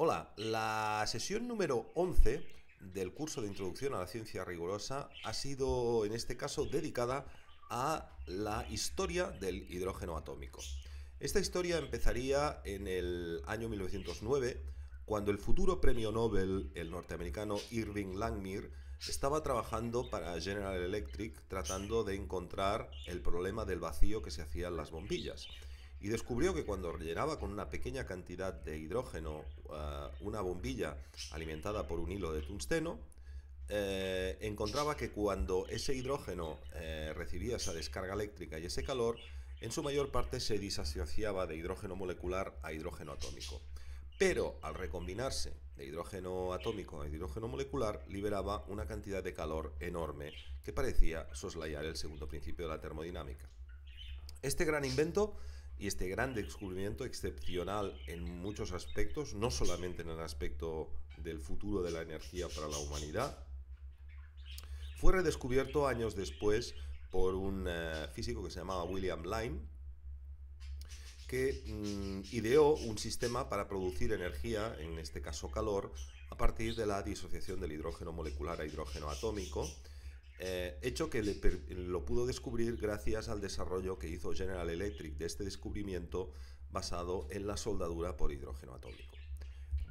Hola, la sesión número 11 del curso de Introducción a la Ciencia Rigurosa ha sido, en este caso, dedicada a la historia del hidrógeno atómico. Esta historia empezaría en el año 1909, cuando el futuro premio Nobel, el norteamericano Irving Langmuir, estaba trabajando para General Electric tratando de encontrar el problema del vacío que se en las bombillas y descubrió que cuando rellenaba con una pequeña cantidad de hidrógeno eh, una bombilla alimentada por un hilo de tungsteno, eh, encontraba que cuando ese hidrógeno eh, recibía esa descarga eléctrica y ese calor, en su mayor parte se disasociaba de hidrógeno molecular a hidrógeno atómico. Pero al recombinarse de hidrógeno atómico a hidrógeno molecular, liberaba una cantidad de calor enorme que parecía soslayar el segundo principio de la termodinámica. Este gran invento y este gran descubrimiento excepcional en muchos aspectos, no solamente en el aspecto del futuro de la energía para la humanidad, fue redescubierto años después por un eh, físico que se llamaba William Lyme, que mm, ideó un sistema para producir energía, en este caso calor, a partir de la disociación del hidrógeno molecular a hidrógeno atómico, eh, hecho que lo pudo descubrir gracias al desarrollo que hizo General Electric de este descubrimiento basado en la soldadura por hidrógeno atómico.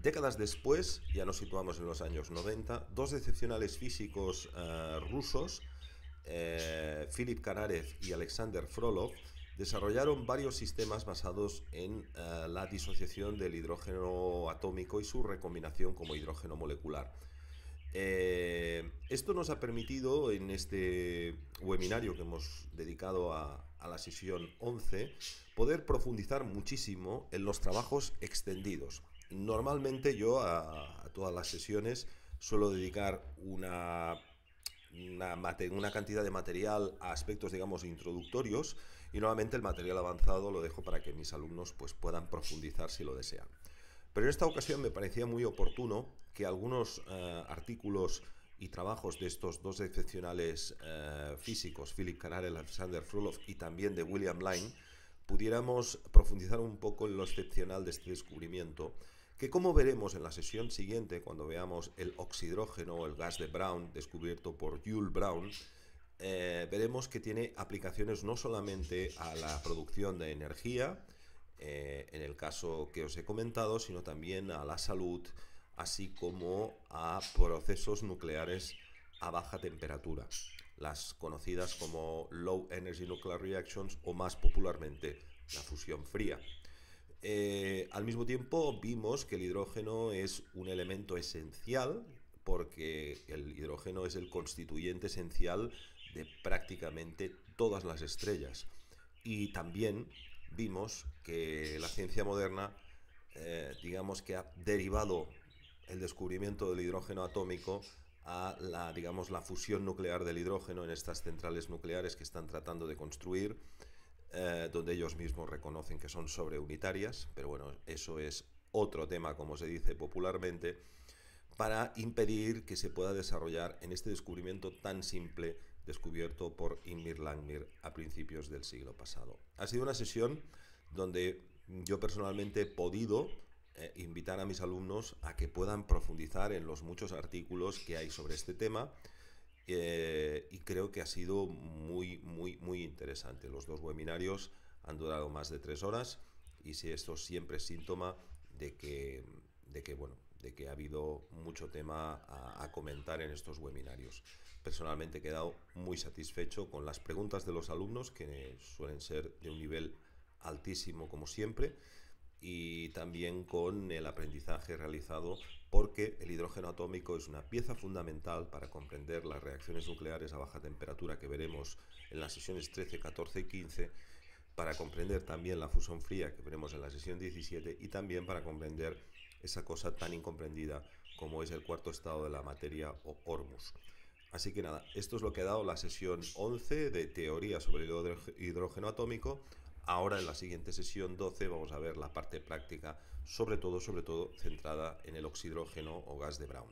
Décadas después, ya nos situamos en los años 90, dos excepcionales físicos eh, rusos, eh, Philip Kanarev y Alexander Frolov, desarrollaron varios sistemas basados en la disociación del hidrógeno atómico y su recombinación como hidrógeno molecular eh, esto nos ha permitido en este webinario que hemos dedicado a, la sesión 11 poder profundizar muchísimo en los trabajos extendidos. Normalmente yo a, todas las sesiones suelo dedicar una, cantidad de material a aspectos, digamos, introductorios y nuevamente el material avanzado lo dejo para que mis alumnos pues, puedan profundizar si lo desean. Pero en esta ocasión me parecía muy oportuno que algunos eh, artículos y trabajos de estos dos excepcionales eh, físicos, Philip Canarel Alexander Frolov, y también de William Line, pudiéramos profundizar un poco en lo excepcional de este descubrimiento, que como veremos en la sesión siguiente, cuando veamos el oxidrógeno o el gas de Brown, descubierto por Jules Brown, eh, veremos que tiene aplicaciones no solamente a la producción de energía, eh, en el caso que os he comentado, sino también a la salud, así como a procesos nucleares a baja temperatura, las conocidas como Low Energy Nuclear Reactions o más popularmente la fusión fría. Eh, al mismo tiempo vimos que el hidrógeno es un elemento esencial porque el hidrógeno es el constituyente esencial de prácticamente todas las estrellas y también vimos que la ciencia moderna, eh, digamos que ha derivado el descubrimiento del hidrógeno atómico a la, digamos, la fusión nuclear del hidrógeno en estas centrales nucleares que están tratando de construir, eh, donde ellos mismos reconocen que son sobreunitarias, pero bueno, eso es otro tema, como se dice popularmente, para impedir que se pueda desarrollar en este descubrimiento tan simple descubierto por Inmir Langmir a principios del siglo pasado. Ha sido una sesión donde yo personalmente he podido eh, invitar a mis alumnos a que puedan profundizar en los muchos artículos que hay sobre este tema eh, y creo que ha sido muy, muy, muy interesante. Los dos webinarios han durado más de tres horas y si esto siempre es síntoma de que, de que bueno, que ha habido mucho tema a, comentar en estos webinarios. Personalmente he quedado muy satisfecho con las preguntas de los alumnos, que suelen ser de un nivel altísimo como siempre, y también con el aprendizaje realizado, porque el hidrógeno atómico es una pieza fundamental para comprender las reacciones nucleares a baja temperatura que veremos en las sesiones 13, 14 y 15 para comprender también la fusión fría que veremos en la sesión 17 y también para comprender esa cosa tan incomprendida como es el cuarto estado de la materia o Hormuz. Así que nada, esto es lo que ha dado la sesión 11 de teoría sobre el hidrógeno atómico. Ahora en la siguiente sesión 12 vamos a ver la parte práctica, sobre todo, sobre todo centrada en el oxidrógeno o gas de Brown.